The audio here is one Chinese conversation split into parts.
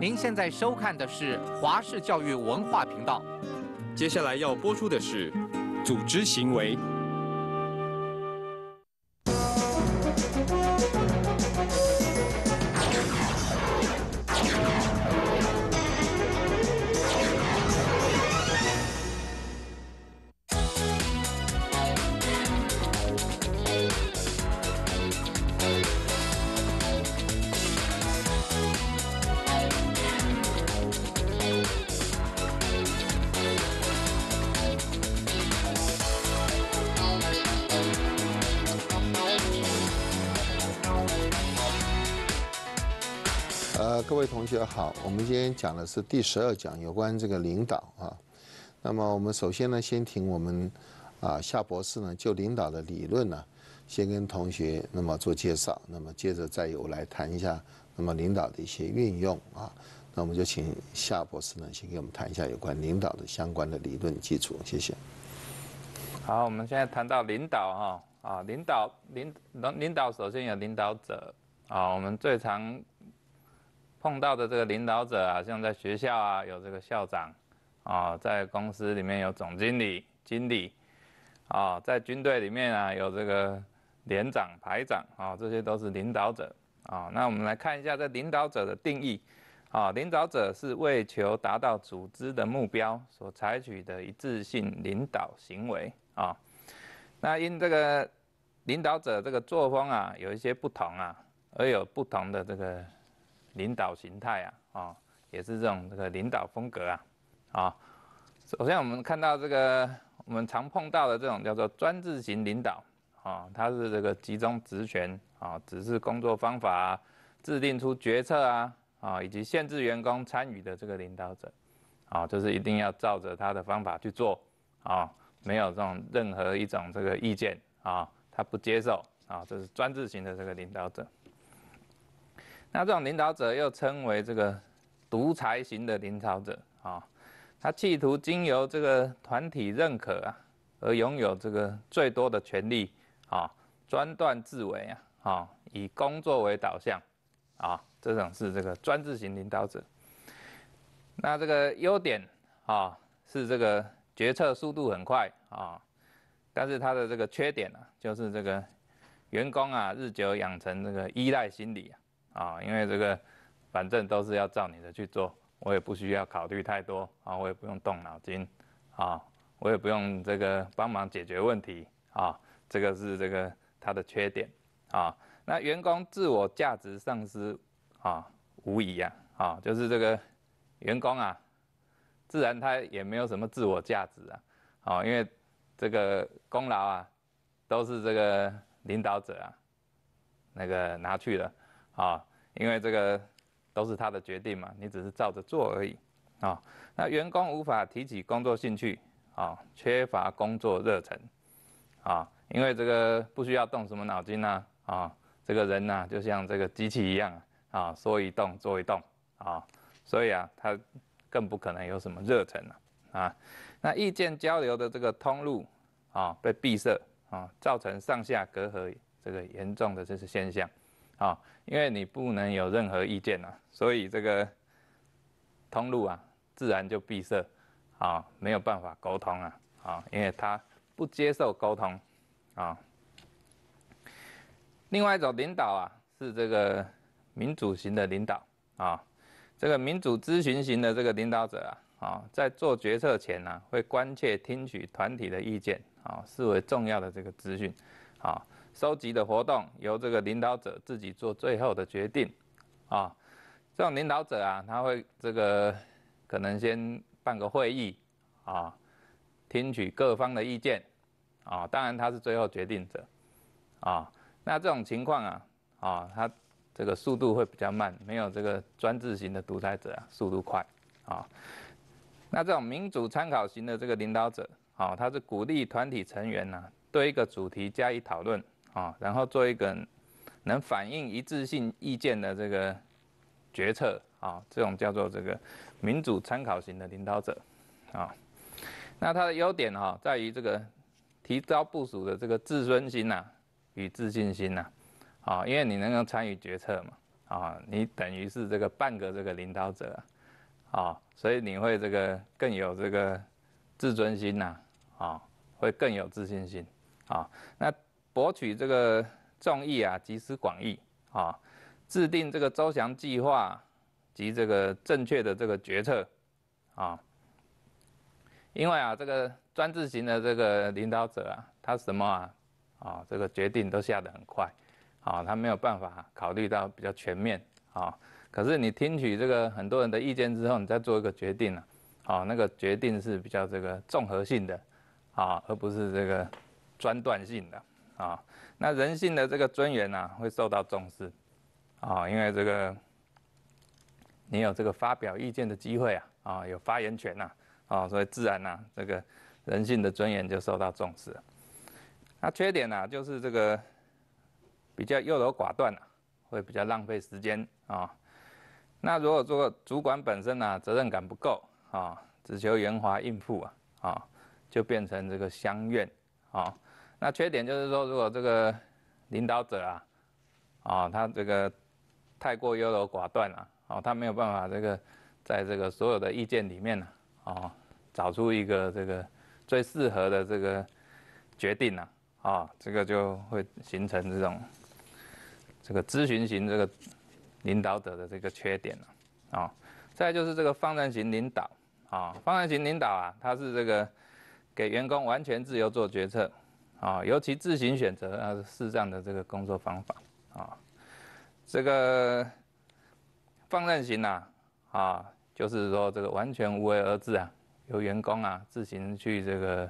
您现在收看的是华视教育文化频道，接下来要播出的是组织行为。我们今天讲的是第十二讲，有关这个领导啊。那么我们首先呢，先请我们啊夏博士呢，就领导的理论呢，先跟同学那么做介绍。那么接着再由来谈一下那么领导的一些运用啊。那我们就请夏博士呢，先给我们谈一下有关领导的相关的理论基础。谢谢。好，我们现在谈到领导哈啊，领导领领领导，首先有领导者啊，我们最常。碰到的这个领导者啊，像在学校啊有这个校长，啊，在公司里面有总经理、经理，啊，在军队里面啊有这个连长、排长，啊，这些都是领导者，啊，那我们来看一下这领导者的定义，啊，领导者是为求达到组织的目标所采取的一致性领导行为，啊，那因这个领导者这个作风啊有一些不同啊，而有不同的这个。领导形态啊，啊，也是这种这个领导风格啊，啊，首先我们看到这个我们常碰到的这种叫做专制型领导啊，他是这个集中职权啊，只是工作方法，啊、制定出决策啊啊，以及限制员工参与的这个领导者啊，就是一定要照着他的方法去做啊，没有这种任何一种这个意见啊，他不接受啊，这是专制型的这个领导者。那这种领导者又称为这个独裁型的领导者啊，他企图经由这个团体认可啊，而拥有这个最多的权利啊，专断自为啊，啊、以工作为导向啊，这种是这个专制型领导者。那这个优点啊，是这个决策速度很快啊，但是他的这个缺点呢，就是这个员工啊，日久养成这个依赖心理啊。啊，因为这个，反正都是要照你的去做，我也不需要考虑太多啊，我也不用动脑筋啊，我也不用这个帮忙解决问题啊，这个是这个他的缺点啊。那员工自我价值丧失啊，无疑啊啊，就是这个员工啊，自然他也没有什么自我价值啊，啊，因为这个功劳啊，都是这个领导者啊，那个拿去了啊。因为这个都是他的决定嘛，你只是照着做而已啊。那员工无法提起工作兴趣啊，缺乏工作热忱啊。因为这个不需要动什么脑筋呐啊，这个人呐就像这个机器一样啊，说一动做一动啊，所以啊，他更不可能有什么热忱了啊。那意见交流的这个通路啊被闭塞啊，造成上下隔阂这个严重的这些现象。啊，因为你不能有任何意见啊，所以这个通路啊，自然就闭塞，啊，没有办法沟通啊，啊，因为他不接受沟通，啊。另外一种领导啊，是这个民主型的领导啊，这个民主咨询型的这个领导者啊，啊，在做决策前呢，会关切听取团体的意见啊，视为重要的这个资讯，啊。收集的活动由这个领导者自己做最后的决定，啊，这种领导者啊，他会这个可能先办个会议啊，听取各方的意见啊，当然他是最后决定者啊。那这种情况啊，啊，他这个速度会比较慢，没有这个专制型的独裁者啊，速度快啊。那这种民主参考型的这个领导者啊，他是鼓励团体成员呢对一个主题加以讨论。啊，然后做一个能反映一致性意见的这个决策啊，这种叫做这个民主参考型的领导者啊。那它的优点哈，在于这个提高部署的这个自尊心呐与自信心呐啊，因为你能够参与决策嘛啊，你等于是这个半个这个领导者啊，所以你会这个更有这个自尊心呐啊，会更有自信心啊。那博取这个众议啊，集思广益啊，制定这个周详计划及这个正确的这个决策啊。因为啊，这个专制型的这个领导者啊，他什么啊啊，这个决定都下得很快啊，他没有办法考虑到比较全面啊。可是你听取这个很多人的意见之后，你再做一个决定啊，啊，那个决定是比较这个综合性的啊，而不是这个专断性的。啊，那人性的这个尊严啊，会受到重视，啊，因为这个你有这个发表意见的机会啊，啊，有发言权呐，啊，所以自然呐，这个人性的尊严就受到重视。那缺点呢，就是这个比较优柔寡断啊，会比较浪费时间啊。那如果说主管本身啊，责任感不够啊，只求圆滑应付啊，啊，就变成这个相怨啊。那缺点就是说，如果这个领导者啊，啊，他这个太过优柔寡断了，哦，他没有办法这个在这个所有的意见里面呢，哦，找出一个这个最适合的这个决定呢、啊，这个就会形成这种这个咨询型这个领导者的这个缺点了，啊，再就是这个放任型领导，啊，放任型领导啊，他是这个给员工完全自由做决策。啊，尤其自行选择啊，是这样的这个工作方法啊，这个放任型呐，啊，就是说这个完全无为而治啊，由员工啊自行去这个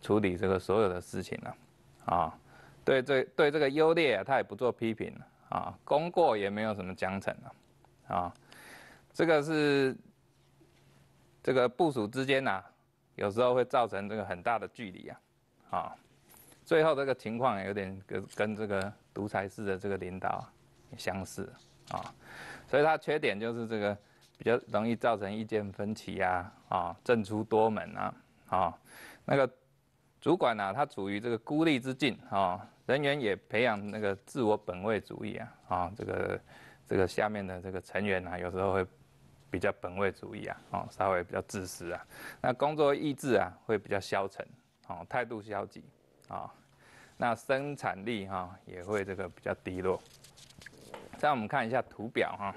处理这个所有的事情了，啊，对对对，这个优劣啊、他也不做批评啊，功过也没有什么奖惩了啊，这个是这个部署之间呐，有时候会造成这个很大的距离啊，啊。最后这个情况有点跟跟这个独裁式的这个领导相似啊，所以它缺点就是这个比较容易造成意见分歧呀，啊，政出多门啊，啊，那个主管呢，他处于这个孤立之境啊，人员也培养那个自我本位主义啊，啊，这个这个下面的这个成员啊，有时候会比较本位主义啊，哦，稍微比较自私啊，那工作意志啊会比较消沉，哦，态度消极。啊，那生产力哈也会这个比较低落。再我们看一下图表哈，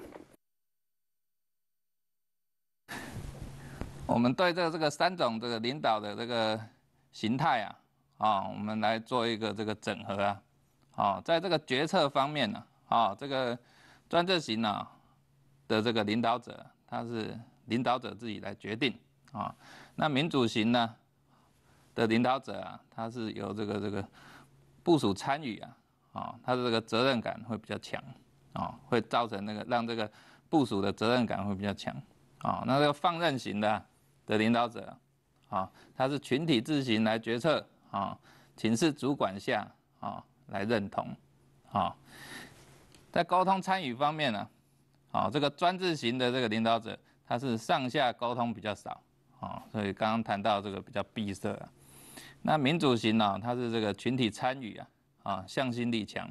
我们对这这个三种这个领导的这个形态啊，啊，我们来做一个这个整合啊，啊，在这个决策方面呢，啊，这个专制型呢的这个领导者，他是领导者自己来决定啊，那民主型呢？的领导者啊，他是有这个这个部署参与啊，啊，他的这个责任感会比较强，啊，会造成那个让这个部署的责任感会比较强，啊，那这个放任型的的领导者，啊，他是群体自行来决策啊，请示主管下啊来认同啊，在沟通参与方面呢，啊，这个专制型的这个领导者，他是上下沟通比较少啊，所以刚刚谈到这个比较闭塞。啊。那民主型呢？它是这个群体参与啊，啊向心力强，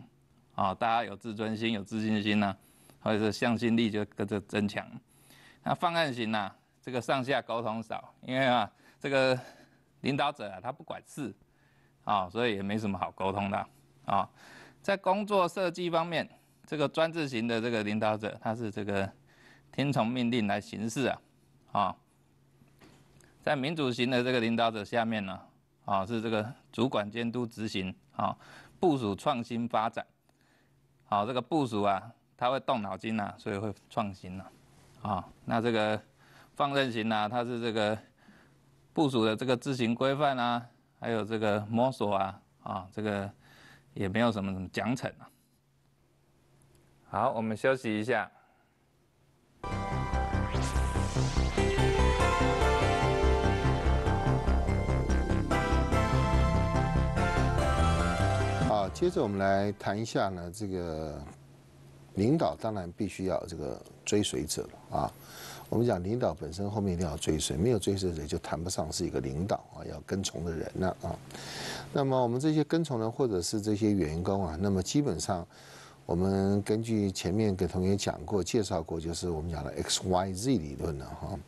啊大家有自尊心、有自信心呢，或者是向心力就跟着增强。那方案型呢？这个上下沟通少，因为啊这个领导者啊他不管事，啊所以也没什么好沟通的啊。在工作设计方面，这个专制型的这个领导者他是这个听从命令来行事啊，啊，在民主型的这个领导者下面呢。啊，是这个主管监督执行啊，部署创新发展，好，这个部署啊，他会动脑筋呐，所以会创新呐，啊，那这个放任型啊，它是这个部署的这个执行规范啊，还有这个摸索啊，啊，这个也没有什么什么奖惩啊。好，我们休息一下。接着我们来谈一下呢，这个领导当然必须要这个追随者啊。我们讲领导本身后面一定要追随，没有追随者就谈不上是一个领导啊，要跟从的人了啊。那么我们这些跟从人或者是这些员工啊，那么基本上我们根据前面给同学讲过、介绍过，就是我们讲的 XYZ 理论了哈。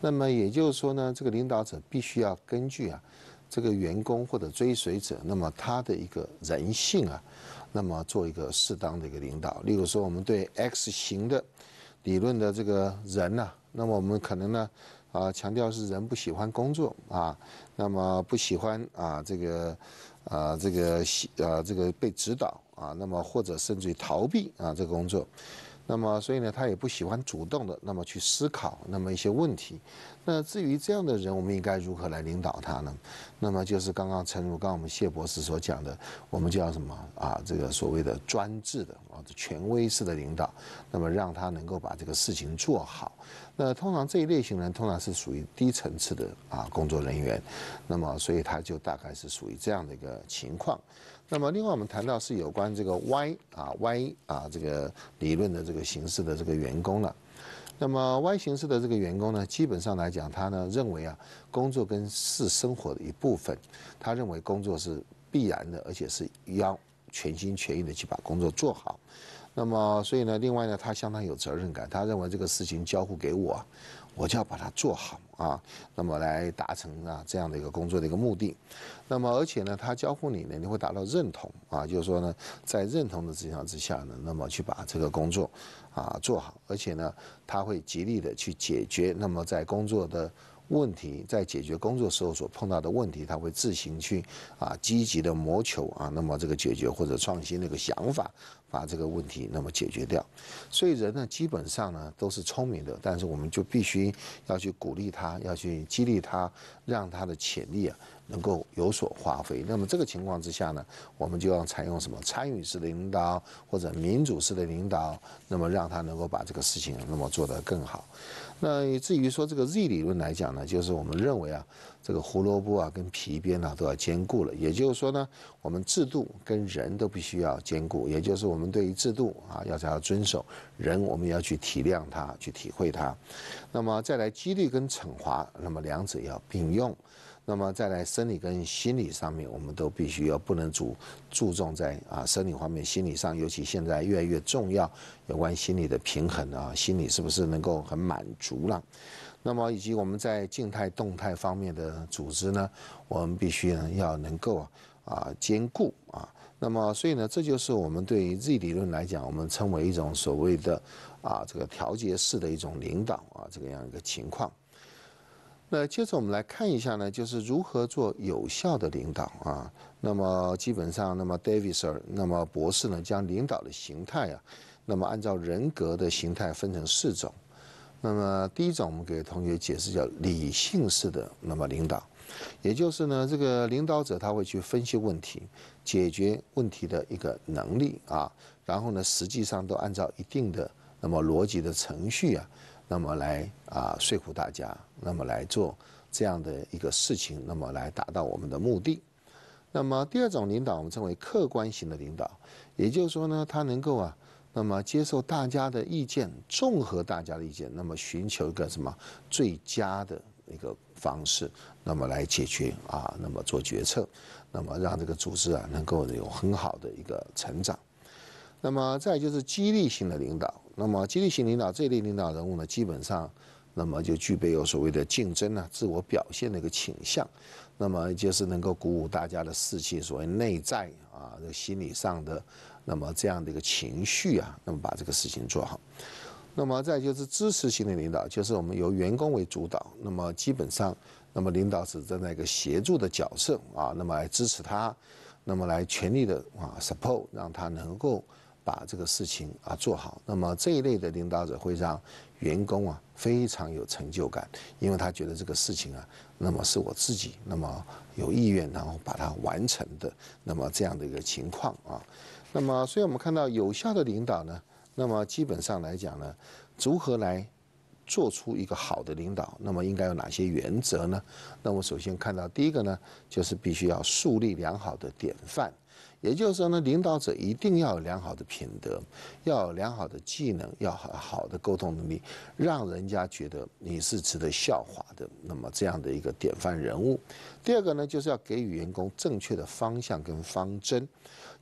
那么也就是说呢，这个领导者必须要根据啊。这个员工或者追随者，那么他的一个人性啊，那么做一个适当的一个领导。例如说，我们对 X 型的理论的这个人呢，那么我们可能呢，啊，强调是人不喜欢工作啊，那么不喜欢啊这个啊这个啊这个被指导啊，那么或者甚至于逃避啊这个工作。那么，所以呢，他也不喜欢主动的那么去思考那么一些问题。那至于这样的人，我们应该如何来领导他呢？那么就是刚刚陈如，刚刚我们谢博士所讲的，我们叫什么啊？这个所谓的专制的啊，权威式的领导，那么让他能够把这个事情做好。那通常这一类型人通常是属于低层次的啊工作人员，那么所以他就大概是属于这样的一个情况。那么，另外我们谈到是有关这个 Y 啊 Y 啊这个理论的这个形式的这个员工了。那么 Y 形式的这个员工呢，基本上来讲，他呢认为啊，工作跟是生活的一部分。他认为工作是必然的，而且是要全心全意的去把工作做好。那么，所以呢，另外呢，他相当有责任感，他认为这个事情交付给我。我就要把它做好啊，那么来达成啊这样的一个工作的一个目的，那么而且呢，他交互你呢，你会达到认同啊，就是说呢，在认同的指向之下呢，那么去把这个工作啊做好，而且呢，他会极力的去解决，那么在工作的。问题在解决工作时候所碰到的问题，他会自行去啊积极的谋求啊，那么这个解决或者创新那个想法，把这个问题那么解决掉。所以人呢，基本上呢都是聪明的，但是我们就必须要去鼓励他，要去激励他，让他的潜力啊能够有所发挥。那么这个情况之下呢，我们就要采用什么参与式的领导或者民主式的领导，那么让他能够把这个事情那么做得更好。那至于说这个 Z 理论来讲呢，就是我们认为啊，这个胡萝卜啊跟皮鞭啊都要兼顾了。也就是说呢，我们制度跟人都必须要兼顾。也就是我们对于制度啊，要要遵守；人我们要去体谅他，去体会他。那么再来激励跟惩罚，那么两者要并用。那么再来生理跟心理上面，我们都必须要不能主注重在啊生理方面，心理上尤其现在越来越重要，有关心理的平衡啊，心理是不是能够很满足了？那么以及我们在静态动态方面的组织呢，我们必须要能够啊兼顾啊。那么所以呢，这就是我们对于 Z 理论来讲，我们称为一种所谓的啊这个调节式的一种领导啊，这个样一个情况。那接着我们来看一下呢，就是如何做有效的领导啊。那么基本上，那么 David，那么博士呢，将领导的形态啊，那么按照人格的形态分成四种。那么第一种，我们给同学解释叫理性式的那么领导，也就是呢，这个领导者他会去分析问题、解决问题的一个能力啊。然后呢，实际上都按照一定的那么逻辑的程序啊。那么来啊说服大家，那么来做这样的一个事情，那么来达到我们的目的。那么第二种领导我们称为客观型的领导，也就是说呢，他能够啊，那么接受大家的意见，综合大家的意见，那么寻求一个什么最佳的一个方式，那么来解决啊，那么做决策，那么让这个组织啊能够有很好的一个成长。那么再就是激励性的领导。那么激励型领导这一类领导人物呢，基本上，那么就具备有所谓的竞争啊、自我表现的一个倾向，那么就是能够鼓舞大家的士气，所谓内在啊、这心理上的，那么这样的一个情绪啊，那么把这个事情做好。那么再就是支持型的领导，就是我们由员工为主导，那么基本上，那么领导只站在一个协助的角色啊，那么来支持他，那么来全力的啊 support，让他能够。把这个事情啊做好，那么这一类的领导者会让员工啊非常有成就感，因为他觉得这个事情啊，那么是我自己那么有意愿然后把它完成的，那么这样的一个情况啊，那么所以我们看到有效的领导呢，那么基本上来讲呢，如何来做出一个好的领导，那么应该有哪些原则呢？那我首先看到第一个呢，就是必须要树立良好的典范。也就是说呢，领导者一定要有良好的品德，要有良好的技能，要好好的沟通能力，让人家觉得你是值得效法的。那么这样的一个典范人物。第二个呢，就是要给予员工正确的方向跟方针，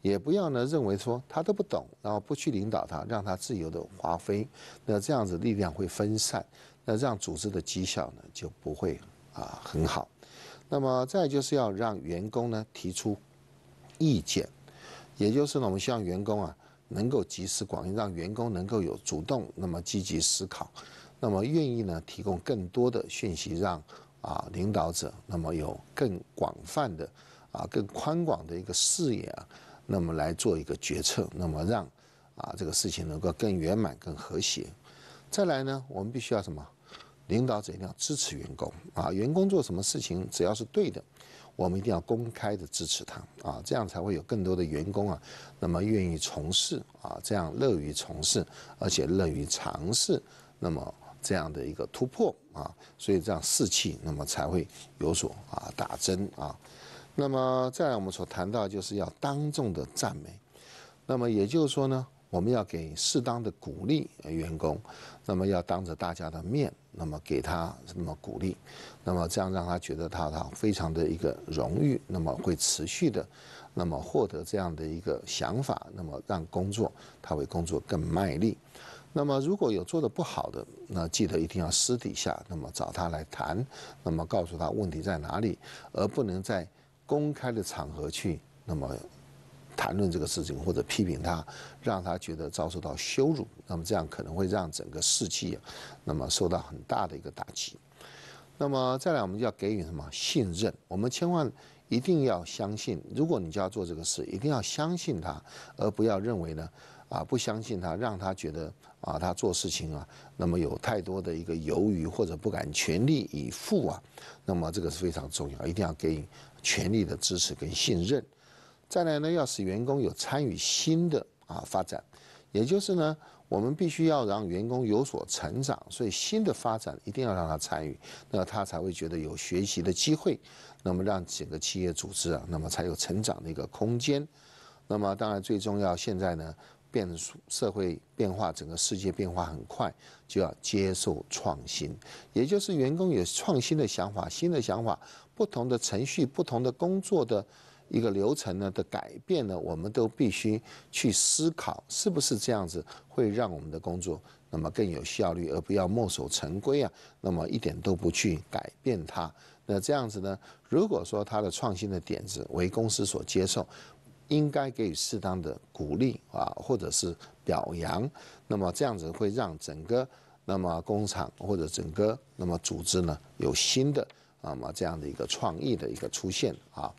也不要呢认为说他都不懂，然后不去领导他，让他自由的发挥，那这样子力量会分散，那这样组织的绩效呢就不会啊很好。那么再就是要让员工呢提出。意见，也就是呢，我们希望员工啊能够集思广益，让员工能够有主动，那么积极思考，那么愿意呢提供更多的讯息，让啊领导者那么有更广泛的啊更宽广的一个视野啊，那么来做一个决策，那么让啊这个事情能够更圆满、更和谐。再来呢，我们必须要什么？领导者一定要支持员工啊，员工做什么事情只要是对的。我们一定要公开的支持他啊，这样才会有更多的员工啊，那么愿意从事啊，这样乐于从事，而且乐于尝试，那么这样的一个突破啊，所以这样士气那么才会有所啊打针啊，那么再来我们所谈到就是要当众的赞美，那么也就是说呢。我们要给适当的鼓励员工，那么要当着大家的面，那么给他那么鼓励，那么这样让他觉得他他非常的一个荣誉，那么会持续的，那么获得这样的一个想法，那么让工作他会工作更卖力。那么如果有做的不好的，那记得一定要私底下那么找他来谈，那么告诉他问题在哪里，而不能在公开的场合去那么。谈论这个事情或者批评他，让他觉得遭受到羞辱，那么这样可能会让整个士气，那么受到很大的一个打击。那么再来，我们就要给予什么信任？我们千万一定要相信，如果你就要做这个事，一定要相信他，而不要认为呢，啊不相信他，让他觉得啊他做事情啊，那么有太多的一个犹豫或者不敢全力以赴啊，那么这个是非常重要，一定要给予全力的支持跟信任。再来呢，要使员工有参与新的啊发展，也就是呢，我们必须要让员工有所成长，所以新的发展一定要让他参与，那他才会觉得有学习的机会，那么让整个企业组织啊，那么才有成长的一个空间。那么当然最重要，现在呢，变社会变化，整个世界变化很快，就要接受创新，也就是员工有创新的想法、新的想法、不同的程序、不同的工作的。一个流程呢的改变呢，我们都必须去思考，是不是这样子会让我们的工作那么更有效率，而不要墨守成规啊，那么一点都不去改变它。那这样子呢，如果说它的创新的点子为公司所接受，应该给予适当的鼓励啊，或者是表扬，那么这样子会让整个那么工厂或者整个那么组织呢有新的那么这样的一个创意的一个出现啊。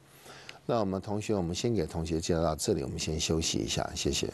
那我们同学，我们先给同学介绍到这里，我们先休息一下，谢谢。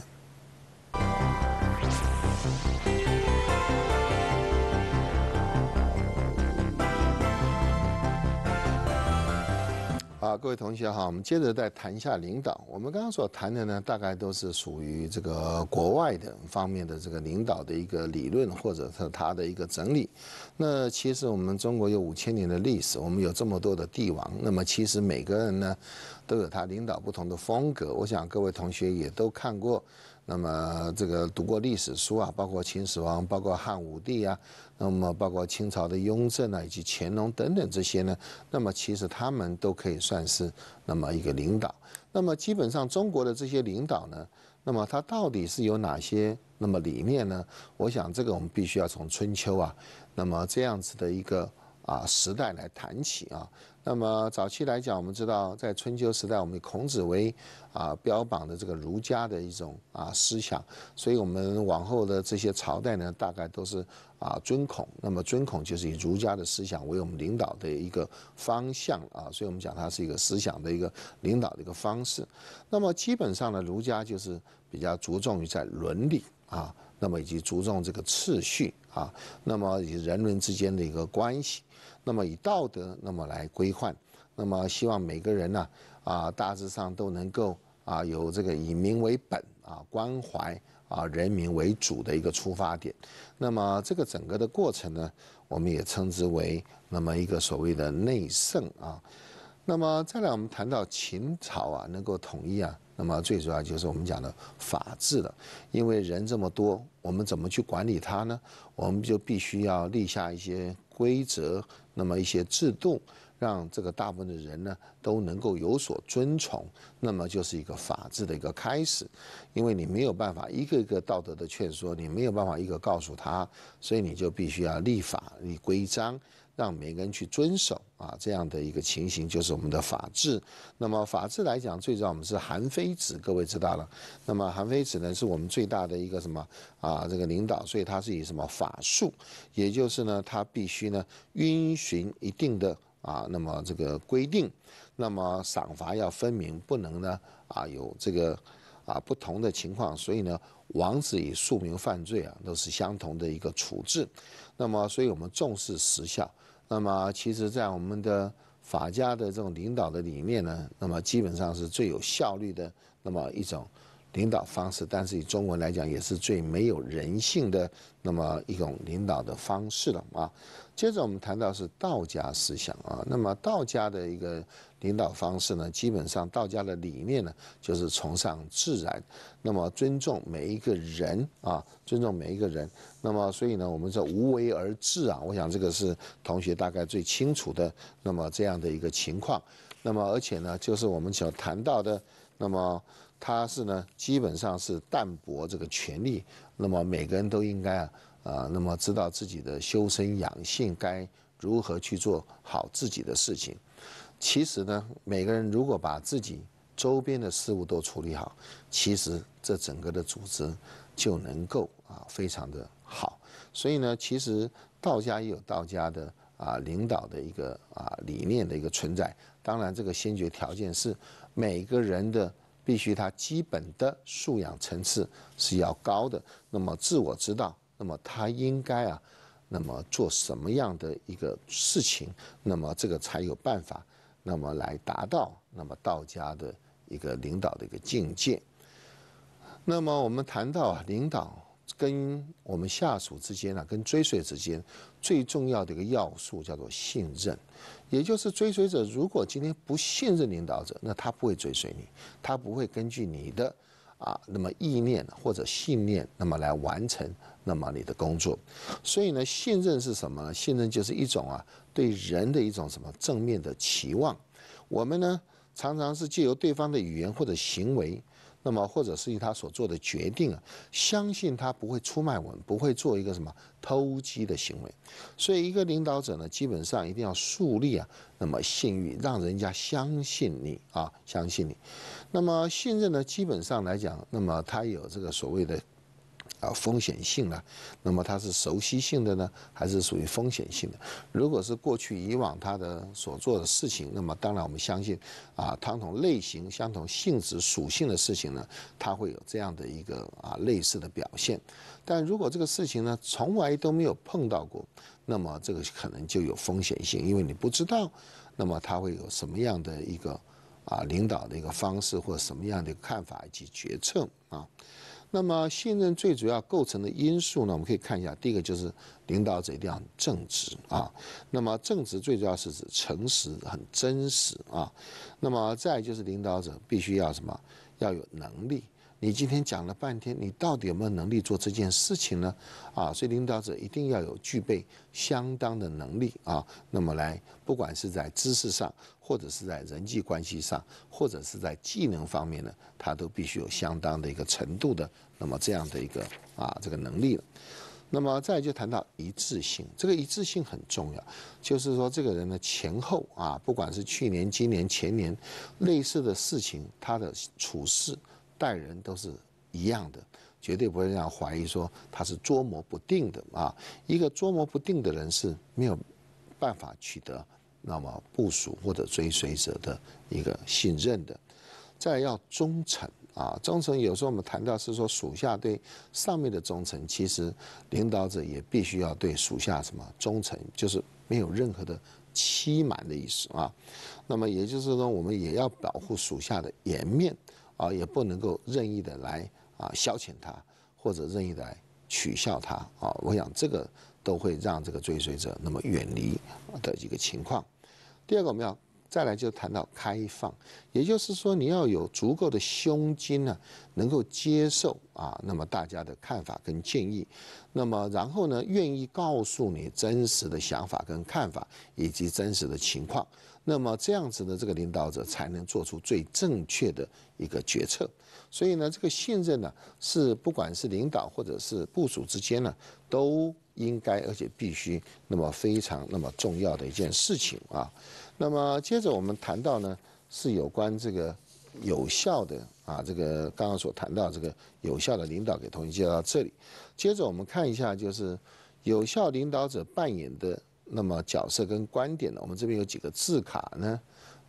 好，各位同学好，我们接着再谈一下领导。我们刚刚所谈的呢，大概都是属于这个国外的方面的这个领导的一个理论，或者是他的一个整理。那其实我们中国有五千年的历史，我们有这么多的帝王，那么其实每个人呢，都有他领导不同的风格。我想各位同学也都看过。那么这个读过历史书啊，包括秦始皇，包括汉武帝啊，那么包括清朝的雍正啊，以及乾隆等等这些呢，那么其实他们都可以算是那么一个领导。那么基本上中国的这些领导呢，那么他到底是有哪些那么理念呢？我想这个我们必须要从春秋啊，那么这样子的一个。啊，时代来谈起啊。那么早期来讲，我们知道，在春秋时代，我们孔子为啊标榜的这个儒家的一种啊思想，所以我们往后的这些朝代呢，大概都是啊尊孔。那么尊孔就是以儒家的思想为我们领导的一个方向啊。所以我们讲它是一个思想的一个领导的一个方式。那么基本上呢，儒家就是比较着重于在伦理啊，那么以及着重这个次序啊，那么以及人伦之间的一个关系。那么以道德那么来规范，那么希望每个人呢啊大致上都能够啊有这个以民为本啊关怀啊人民为主的一个出发点，那么这个整个的过程呢，我们也称之为那么一个所谓的内圣啊。那么再来，我们谈到秦朝啊，能够统一啊，那么最主要就是我们讲的法治了。因为人这么多，我们怎么去管理它呢？我们就必须要立下一些规则，那么一些制度，让这个大部分的人呢都能够有所遵从。那么就是一个法治的一个开始。因为你没有办法一个一个道德的劝说，你没有办法一个告诉他，所以你就必须要立法立规章。让每个人去遵守啊，这样的一个情形就是我们的法治。那么法治来讲，最早我们是韩非子，各位知道了。那么韩非子呢，是我们最大的一个什么啊？这个领导，所以他是以什么法术？也就是呢，他必须呢遵循一定的啊，那么这个规定。那么赏罚要分明，不能呢啊有这个啊不同的情况。所以呢，王子与庶民犯罪啊都是相同的一个处置。那么所以我们重视时效。那么，其实，在我们的法家的这种领导的理念呢，那么基本上是最有效率的那么一种。领导方式，但是以中文来讲，也是最没有人性的那么一种领导的方式了啊。接着我们谈到是道家思想啊，那么道家的一个领导方式呢，基本上道家的理念呢，就是崇尚自然，那么尊重每一个人啊，尊重每一个人。那么所以呢，我们说无为而治啊，我想这个是同学大概最清楚的那么这样的一个情况。那么而且呢，就是我们所谈到的那么。他是呢，基本上是淡泊这个权利。那么每个人都应该啊啊，那么知道自己的修身养性该如何去做好自己的事情。其实呢，每个人如果把自己周边的事物都处理好，其实这整个的组织就能够啊非常的好。所以呢，其实道家也有道家的啊领导的一个啊理念的一个存在。当然，这个先决条件是每个人的。必须他基本的素养层次是要高的，那么自我知道，那么他应该啊，那么做什么样的一个事情，那么这个才有办法，那么来达到那么道家的一个领导的一个境界。那么我们谈到领导。跟我们下属之间啊，跟追随之间最重要的一个要素叫做信任。也就是追随者如果今天不信任领导者，那他不会追随你，他不会根据你的啊那么意念或者信念那么来完成那么你的工作。所以呢，信任是什么？呢？信任就是一种啊对人的一种什么正面的期望。我们呢常常是借由对方的语言或者行为。那么，或者是以他所做的决定啊，相信他不会出卖我们，不会做一个什么偷鸡的行为。所以，一个领导者呢，基本上一定要树立啊，那么信誉，让人家相信你啊，相信你。那么，信任呢，基本上来讲，那么他有这个所谓的。啊，风险性呢？那么它是熟悉性的呢，还是属于风险性的？如果是过去以往他的所做的事情，那么当然我们相信，啊，相同类型、相同性质、属性的事情呢，它会有这样的一个啊类似的表现。但如果这个事情呢，从来都没有碰到过，那么这个可能就有风险性，因为你不知道，那么它会有什么样的一个啊领导的一个方式，或什么样的看法以及决策啊。那么信任最主要构成的因素呢，我们可以看一下，第一个就是领导者一定要正直啊。那么正直最主要是指诚实、很真实啊。那么再就是领导者必须要什么，要有能力。你今天讲了半天，你到底有没有能力做这件事情呢？啊，所以领导者一定要有具备相当的能力啊。那么，来，不管是在知识上，或者是在人际关系上，或者是在技能方面呢，他都必须有相当的一个程度的那么这样的一个啊这个能力了。那么，再就谈到一致性，这个一致性很重要，就是说，这个人呢前后啊，不管是去年、今年、前年类似的事情，他的处事。待人都是一样的，绝对不会让怀疑说他是捉摸不定的啊。一个捉摸不定的人是没有办法取得那么部署或者追随者的一个信任的。再要忠诚啊，忠诚有时候我们谈到是说属下对上面的忠诚，其实领导者也必须要对属下什么忠诚，就是没有任何的欺瞒的意思啊。那么也就是说，我们也要保护属下的颜面。啊，也不能够任意的来啊消遣他，或者任意的取笑他啊。我想这个都会让这个追随者那么远离的一个情况。第二个，我们要再来就谈到开放，也就是说你要有足够的胸襟呢，能够接受啊那么大家的看法跟建议，那么然后呢愿意告诉你真实的想法跟看法以及真实的情况。那么这样子的这个领导者才能做出最正确的一个决策，所以呢，这个信任呢是不管是领导或者是部署之间呢都应该而且必须那么非常那么重要的一件事情啊。那么接着我们谈到呢是有关这个有效的啊这个刚刚所谈到这个有效的领导，给同学介绍到这里。接着我们看一下就是有效领导者扮演的。那么角色跟观点呢？我们这边有几个字卡呢？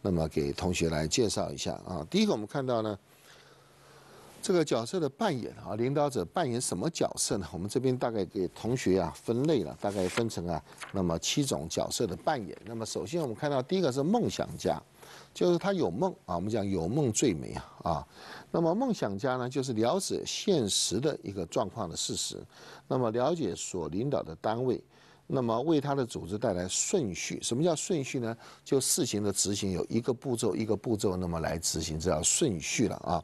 那么给同学来介绍一下啊。第一个我们看到呢，这个角色的扮演啊，领导者扮演什么角色呢？我们这边大概给同学啊分类了，大概分成啊，那么七种角色的扮演。那么首先我们看到第一个是梦想家，就是他有梦啊。我们讲有梦最美啊啊。那么梦想家呢，就是了解现实的一个状况的事实，那么了解所领导的单位。那么为他的组织带来顺序，什么叫顺序呢？就事情的执行有一个步骤一个步骤那么来执行，这叫顺序了啊。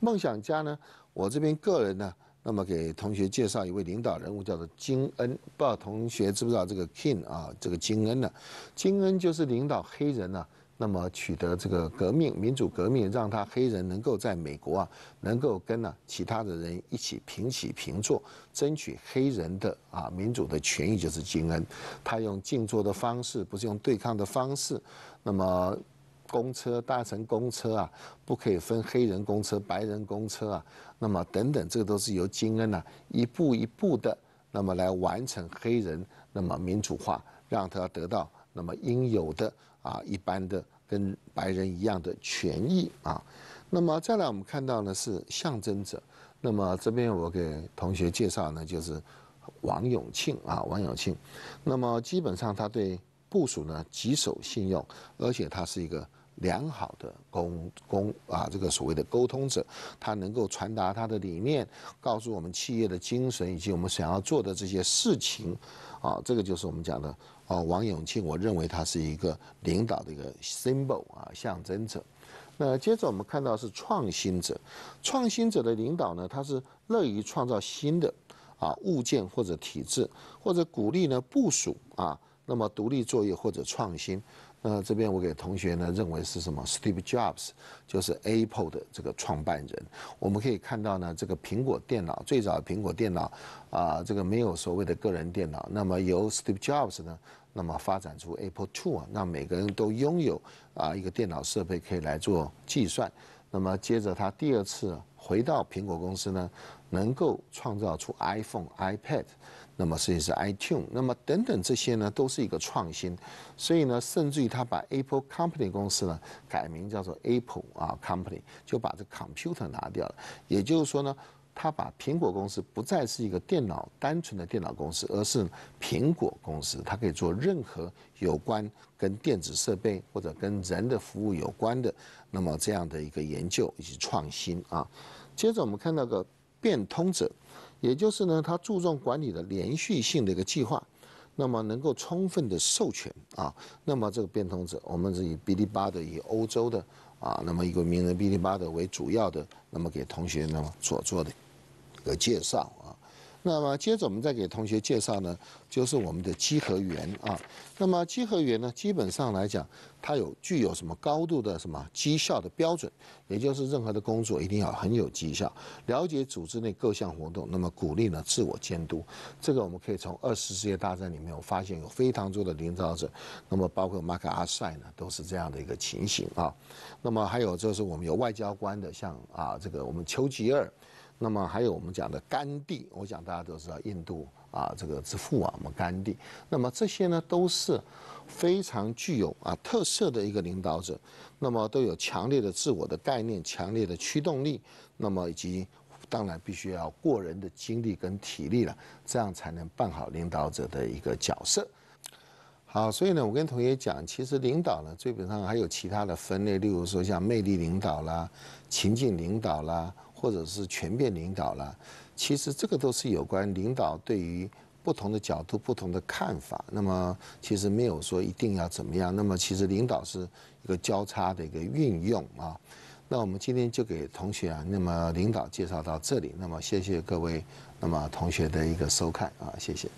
梦想家呢，我这边个人呢，那么给同学介绍一位领导人物，叫做金恩。不知道同学知不知道这个 King 啊，这个金恩呢？金恩就是领导黑人啊。那么取得这个革命民主革命，让他黑人能够在美国啊，能够跟呢其他的人一起平起平坐，争取黑人的啊民主的权益，就是金恩。他用静坐的方式，不是用对抗的方式。那么公车搭乘公车啊，不可以分黑人公车、白人公车啊。那么等等，这个都是由金恩啊一步一步的，那么来完成黑人那么民主化，让他得到那么应有的。啊，一般的跟白人一样的权益啊，那么再来我们看到呢是象征者，那么这边我给同学介绍呢就是王永庆啊，王永庆，那么基本上他对部署呢极守信用，而且他是一个良好的沟沟啊这个所谓的沟通者，他能够传达他的理念，告诉我们企业的精神以及我们想要做的这些事情，啊，这个就是我们讲的。哦，王永庆，我认为他是一个领导的一个 symbol 啊，象征者。那接着我们看到是创新者，创新者的领导呢，他是乐于创造新的啊物件或者体制，或者鼓励呢部署啊，那么独立作业或者创新。那这边我给同学呢认为是什么？Steve Jobs 就是 Apple 的这个创办人。我们可以看到呢，这个苹果电脑最早苹果电脑啊，这个没有所谓的个人电脑。那么由 Steve Jobs 呢，那么发展出 Apple Two 啊，让每个人都拥有啊一个电脑设备可以来做计算。那么接着他第二次回到苹果公司呢，能够创造出 iPhone、iPad。那么，所以是 iTune，那么等等这些呢，都是一个创新。所以呢，甚至于他把 Apple Company 公司呢改名叫做 Apple 啊 Company，就把这 computer 拿掉了。也就是说呢，他把苹果公司不再是一个电脑单纯的电脑公司，而是苹果公司，它可以做任何有关跟电子设备或者跟人的服务有关的那么这样的一个研究以及创新啊。接着我们看到个变通者。也就是呢，它注重管理的连续性的一个计划，那么能够充分的授权啊，那么这个变通者，我们是以哔哩吧的、以欧洲的啊，那么一个名人哔哩吧的为主要的，那么给同学呢所做的一个介绍。那么接着我们再给同学介绍呢，就是我们的稽核员啊。那么稽核员呢，基本上来讲，它有具有什么高度的什么绩效的标准，也就是任何的工作一定要很有绩效。了解组织内各项活动，那么鼓励呢自我监督。这个我们可以从二次世界大战里面我发现有非常多的领导者，那么包括马克阿塞呢，都是这样的一个情形啊。那么还有就是我们有外交官的，像啊这个我们丘吉尔。那么还有我们讲的甘地，我想大家都知道印度啊，这个之父啊，我们甘地。那么这些呢都是非常具有啊特色的一个领导者，那么都有强烈的自我的概念，强烈的驱动力，那么以及当然必须要过人的精力跟体力了，这样才能办好领导者的一个角色。好，所以呢，我跟同学讲，其实领导呢，基本上还有其他的分类，例如说像魅力领导啦、情境领导啦。或者是全面领导了，其实这个都是有关领导对于不同的角度、不同的看法。那么其实没有说一定要怎么样。那么其实领导是一个交叉的一个运用啊。那我们今天就给同学啊，那么领导介绍到这里。那么谢谢各位，那么同学的一个收看啊，谢谢。